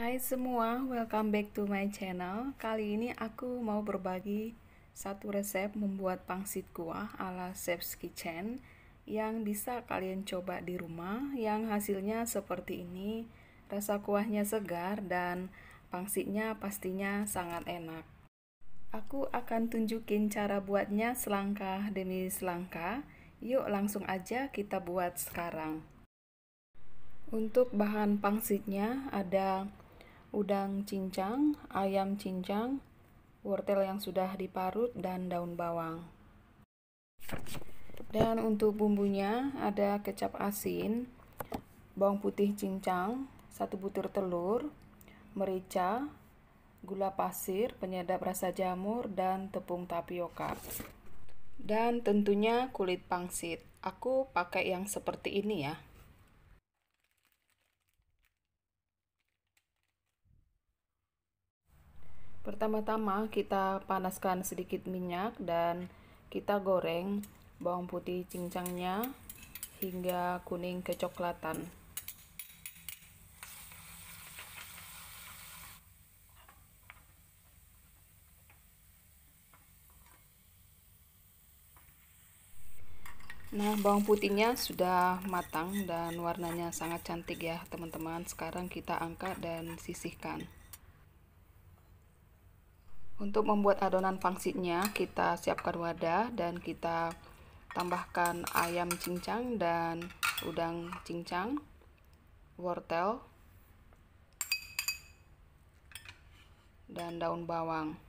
Hai semua, welcome back to my channel. Kali ini aku mau berbagi satu resep membuat pangsit kuah ala Chef's Kitchen yang bisa kalian coba di rumah yang hasilnya seperti ini. Rasa kuahnya segar dan pangsitnya pastinya sangat enak. Aku akan tunjukin cara buatnya selangkah demi selangkah. Yuk langsung aja kita buat sekarang. Untuk bahan pangsitnya ada udang cincang, ayam cincang, wortel yang sudah diparut, dan daun bawang. Dan untuk bumbunya ada kecap asin, bawang putih cincang, satu butir telur, merica, gula pasir, penyedap rasa jamur, dan tepung tapioka. Dan tentunya kulit pangsit. Aku pakai yang seperti ini ya. Pertama-tama kita panaskan sedikit minyak dan kita goreng bawang putih cincangnya hingga kuning kecoklatan. Nah, bawang putihnya sudah matang dan warnanya sangat cantik ya, teman-teman. Sekarang kita angkat dan sisihkan. Untuk membuat adonan pangsitnya, kita siapkan wadah dan kita tambahkan ayam cincang dan udang cincang, wortel, dan daun bawang.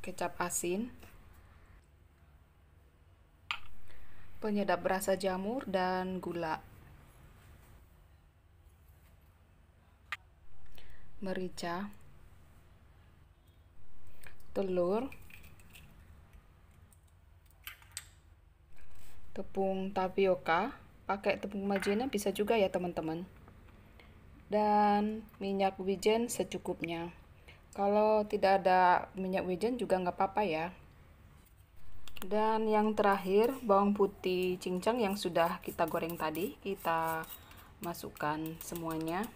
Kecap asin, penyedap rasa jamur, dan gula. merica, telur, tepung tapioka. Pakai tepung maizena bisa juga ya teman-teman. Dan minyak wijen secukupnya. Kalau tidak ada minyak wijen juga nggak apa-apa ya. Dan yang terakhir, bawang putih cincang yang sudah kita goreng tadi, kita masukkan semuanya.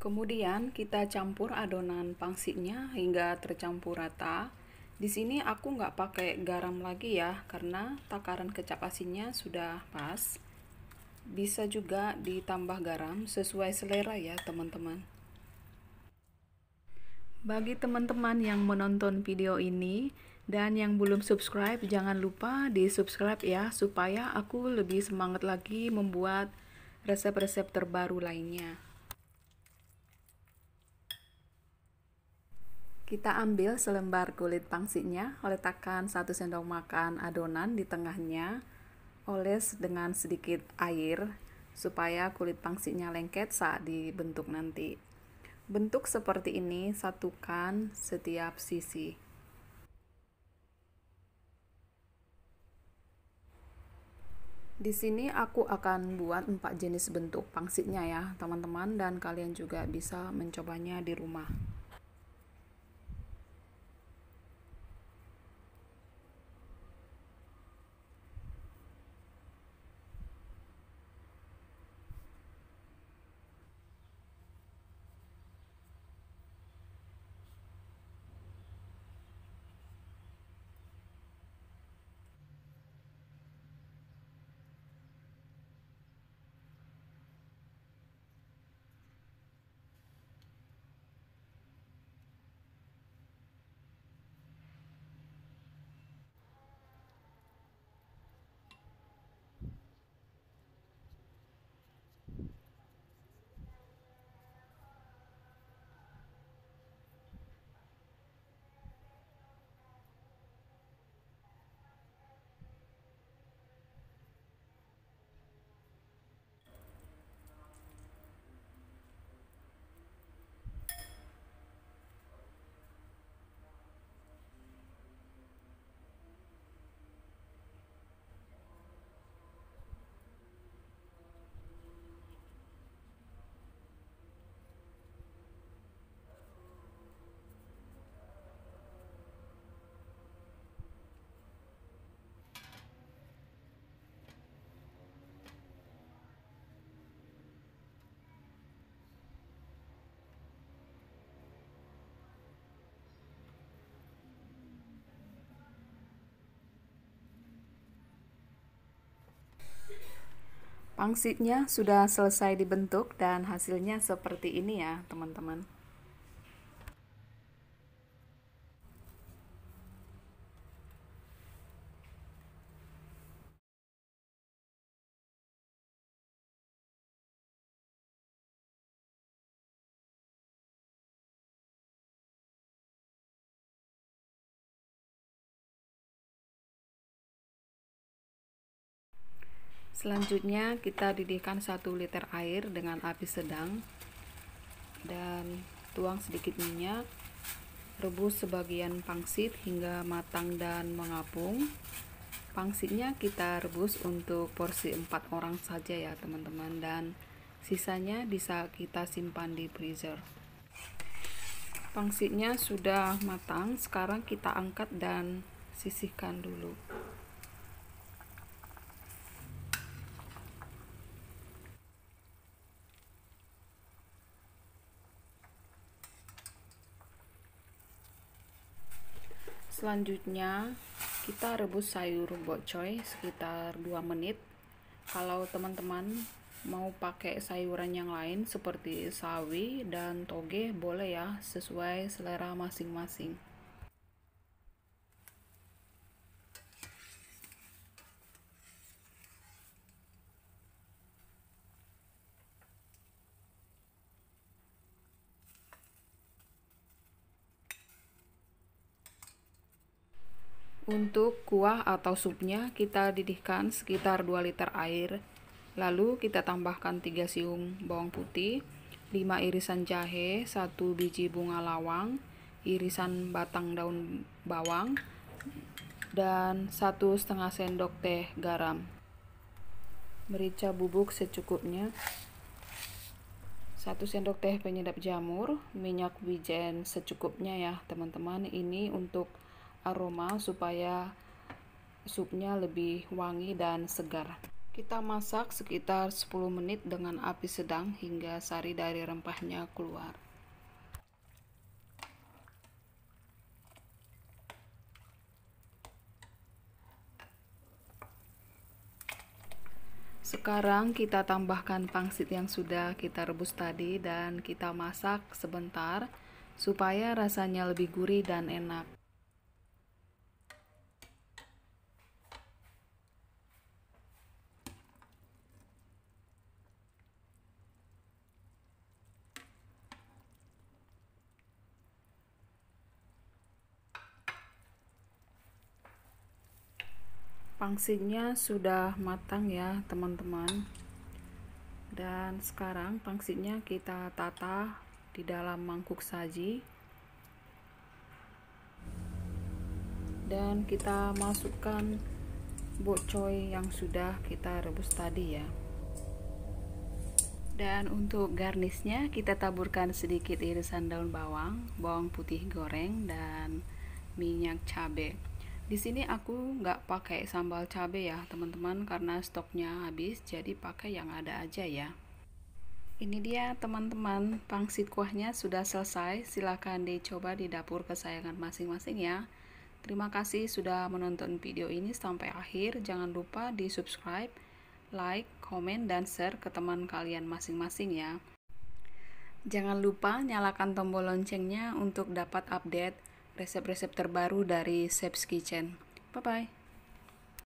Kemudian kita campur adonan pangsitnya hingga tercampur rata. Di sini aku nggak pakai garam lagi ya, karena takaran kecap asinnya sudah pas. Bisa juga ditambah garam sesuai selera ya teman-teman. Bagi teman-teman yang menonton video ini dan yang belum subscribe, jangan lupa di-subscribe ya supaya aku lebih semangat lagi membuat resep-resep terbaru lainnya. Kita ambil selembar kulit pangsitnya letakkan 1 sendok makan adonan di tengahnya, oles dengan sedikit air supaya kulit pangsitnya lengket saat dibentuk nanti. Bentuk seperti ini satukan setiap sisi. Di sini aku akan buat empat jenis bentuk pangsitnya ya, teman-teman dan kalian juga bisa mencobanya di rumah. Pangsitnya sudah selesai dibentuk dan hasilnya seperti ini ya teman-teman. Selanjutnya kita didihkan 1 liter air dengan api sedang dan tuang sedikit minyak. Rebus sebagian pangsit hingga matang dan mengapung. Pangsitnya kita rebus untuk porsi 4 orang saja ya, teman-teman dan sisanya bisa kita simpan di freezer pangsitnya sudah matang sekarang kita angkat dan sisihkan dulu selanjutnya kita rebus sayur bokcoy sekitar 2 menit kalau teman-teman mau pakai sayuran yang lain seperti sawi dan toge boleh ya sesuai selera masing-masing Untuk kuah atau supnya kita didihkan sekitar 2 liter air. Lalu kita tambahkan 3 siung bawang putih, 5 irisan jahe, 1 biji bunga lawang, irisan batang daun bawang, dan 1 setengah sendok teh garam. Merica bubuk secukupnya. 1 sendok teh penyedap jamur, minyak wijen secukupnya ya, teman-teman. Ini untuk aroma supaya supnya lebih wangi dan segar. Kita masak sekitar 10 menit dengan api sedang hingga sari dari rempahnya keluar. Sekarang kita tambahkan pangsit yang sudah kita rebus tadi dan kita masak sebentar supaya rasanya lebih gurih dan enak. pangsitnya sudah matang ya teman-teman dan sekarang pangsitnya kita tata di dalam mangkuk saji dan kita masukkan bocoy yang sudah kita rebus tadi ya dan untuk garnisnya kita taburkan sedikit irisan daun bawang bawang putih goreng dan minyak cabai di sini aku nggak pakai sambal cabe ya teman-teman karena stoknya habis jadi pakai yang ada aja ya. Ini dia teman-teman pangsit kuahnya sudah selesai silahkan dicoba di dapur kesayangan masing-masing ya. Terima kasih sudah menonton video ini sampai akhir. Jangan lupa di subscribe, like, komen, dan share ke teman kalian masing-masing ya. Jangan lupa nyalakan tombol loncengnya untuk dapat update resep-resep terbaru dari Seb's Kitchen. Bye-bye.